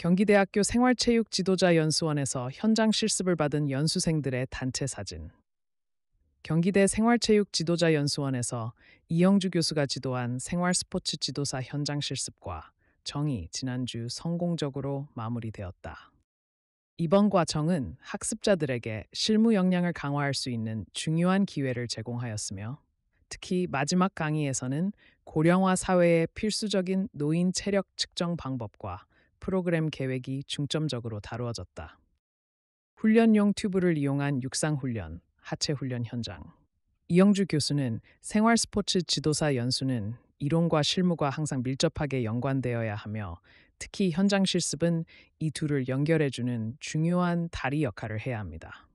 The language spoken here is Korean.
경기대학교 생활체육지도자연수원에서 현장 실습을 받은 연수생들의 단체 사진. 경기대 생활체육지도자연수원에서 이영주 교수가 지도한 생활스포츠 지도사 현장 실습과 정이 지난주 성공적으로 마무리되었다. 이번 과정은 학습자들에게 실무 역량을 강화할 수 있는 중요한 기회를 제공하였으며 특히 마지막 강의에서는 고령화 사회의 필수적인 노인 체력 측정 방법과 프로그램 계획이 중점적으로 다루어졌다. 훈련용 튜브를 이용한 육상 훈련, 하체 훈련 현장. 이영주 교수는 생활 스포츠 지도사 연수는 이론과 실무가 항상 밀접하게 연관되어야 하며 특히 현장 실습은 이 둘을 연결해주는 중요한 다리 역할을 해야 합니다.